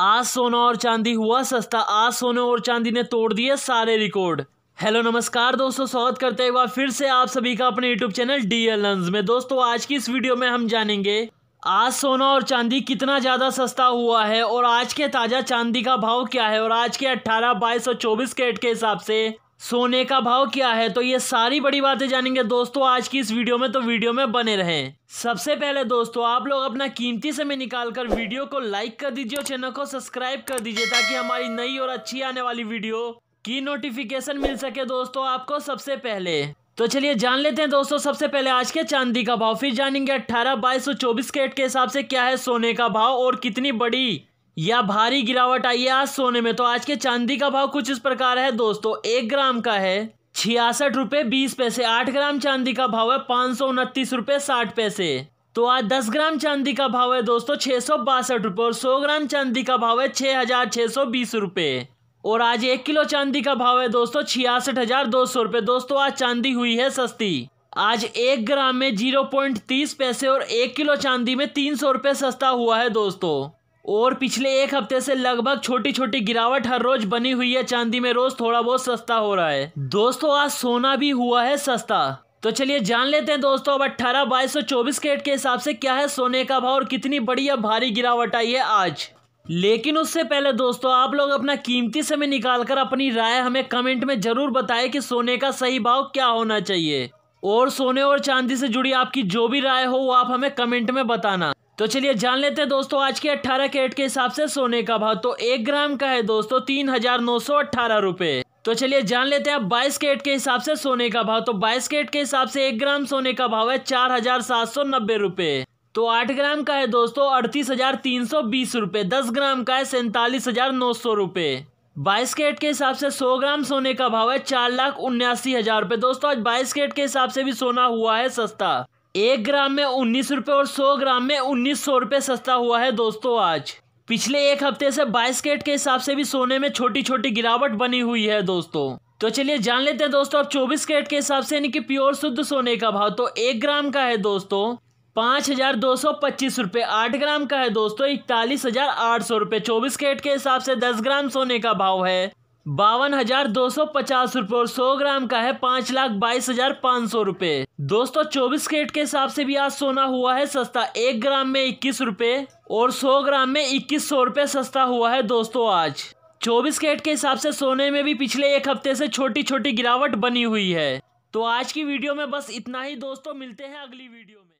आज सोना और चांदी हुआ सस्ता आज सोना और चांदी ने तोड़ दिए सारे रिकॉर्ड हेलो नमस्कार दोस्तों स्वागत करते हैं एक बार फिर से आप सभी का अपने यूट्यूब चैनल डी एल में दोस्तों आज की इस वीडियो में हम जानेंगे आज सोना और चांदी कितना ज़्यादा सस्ता हुआ है और आज के ताज़ा चांदी का भाव क्या है और आज के अट्ठारह बाईस और चौबीस कैरेट के हिसाब से सोने का भाव क्या है तो ये सारी बड़ी बातें जानेंगे दोस्तों आज की इस वीडियो में तो वीडियो में बने रहें सबसे पहले दोस्तों आप लोग अपना कीमती समय निकालकर वीडियो को लाइक कर दीजिए और चैनल को सब्सक्राइब कर दीजिए ताकि हमारी नई और अच्छी आने वाली वीडियो की नोटिफिकेशन मिल सके दोस्तों आपको सबसे पहले तो चलिए जान लेते हैं दोस्तों सबसे पहले आज के चांदी का भाव फिर जानेंगे अट्ठारह बाईस सौ चौबीस कैरेट के हिसाब से क्या है सोने का भाव और कितनी बड़ी या भारी गिरावट आई है आज सोने में तो आज के चांदी का भाव कुछ इस प्रकार है दोस्तों एक ग्राम का है छियासठ रुपए बीस पैसे आठ ग्राम चांदी का भाव है पाँच सौ उनतीस रुपए साठ पैसे तो आज दस ग्राम चांदी का भाव है दोस्तों छह सौ बासठ रुपए और सौ ग्राम चांदी का भाव है छह हज़ार छह सौ बीस रुपए और आज एक किलो चांदी का भाव है दोस्तों छियासठ हज़ार दो सौ रुपए दोस्तों आज चांदी हुई है सस्ती आज एक ग्राम में जीरो पॉइंट तीस पैसे और एक किलो चांदी में तीन सौ रुपए सस्ता हुआ है दोस्तों और पिछले एक हफ्ते से लगभग छोटी छोटी गिरावट हर रोज बनी हुई है चांदी में रोज थोड़ा बहुत सस्ता हो रहा है दोस्तों आज सोना भी हुआ है सस्ता तो चलिए जान लेते हैं दोस्तों अब अट्ठारह बाईस सौ चौबीस केट के हिसाब से क्या है सोने का भाव और कितनी बड़ी या भारी गिरावट आई है आज लेकिन उससे पहले दोस्तों आप लोग अपना कीमती समय निकालकर अपनी राय हमें कमेंट में जरूर बताएं कि सोने का सही भाव क्या होना चाहिए और सोने और चांदी से जुड़ी आपकी जो भी राय हो वो आप हमें कमेंट में बताना तो चलिए जान लेते हैं दोस्तों आज के 18 कैरेट के हिसाब से सोने का भाव तो एक ग्राम का है दोस्तों तीन हजार नौ सौ अट्ठारह रुपए तो चलिए जान लेते हैं बाईस कैरेट के हिसाब से सोने का भाव तो बाईस कैरेट के हिसाब से एक ग्राम सोने का भाव है चार हजार सात सौ नब्बे रुपए तो आठ ग्राम का है दोस्तों अड़तीस हजार तीन सौ बीस रुपए दस ग्राम का है सैंतालीस हजार नौ सौ रुपए बाईस कैरेट के हिसाब से सौ ग्राम सोने का भाव है चार लाख उन्यासी हजार रुपए दोस्तों आज बाईस कैरेट के हिसाब से भी सोना हुआ है सस्ता एक ग्राम में उन्नीस रुपये और सौ ग्राम में उन्नीस सौ रुपये सस्ता हुआ है दोस्तों आज पिछले एक हफ्ते से बाईस कैरेट के हिसाब से भी सोने में छोटी छोटी गिरावट बनी हुई है दोस्तों तो चलिए जान लेते हैं दोस्तों अब चौबीस कैरेट के हिसाब से यानी कि प्योर शुद्ध सोने का भाव तो एक ग्राम का है दोस्तों पाँच हजार दो सौ पच्चीस रुपये आठ ग्राम का है दोस्तों इकतालीस हजार आठ सौ रुपये चौबीस कैरेट के हिसाब से दस ग्राम सोने का भाव है बावन हजार दो सौ पचास रूपए और सौ ग्राम का है पाँच लाख बाईस हजार पाँच सौ रूपए दोस्तों चौबीस केट के हिसाब से भी आज सोना हुआ है सस्ता एक ग्राम में इक्कीस रूपए और सौ ग्राम में इक्कीस सौ रूपए सस्ता हुआ है दोस्तों आज चौबीस केट के हिसाब से सोने में भी पिछले एक हफ्ते से छोटी छोटी गिरावट बनी हुई है तो आज की वीडियो में बस इतना ही दोस्तों मिलते हैं अगली वीडियो में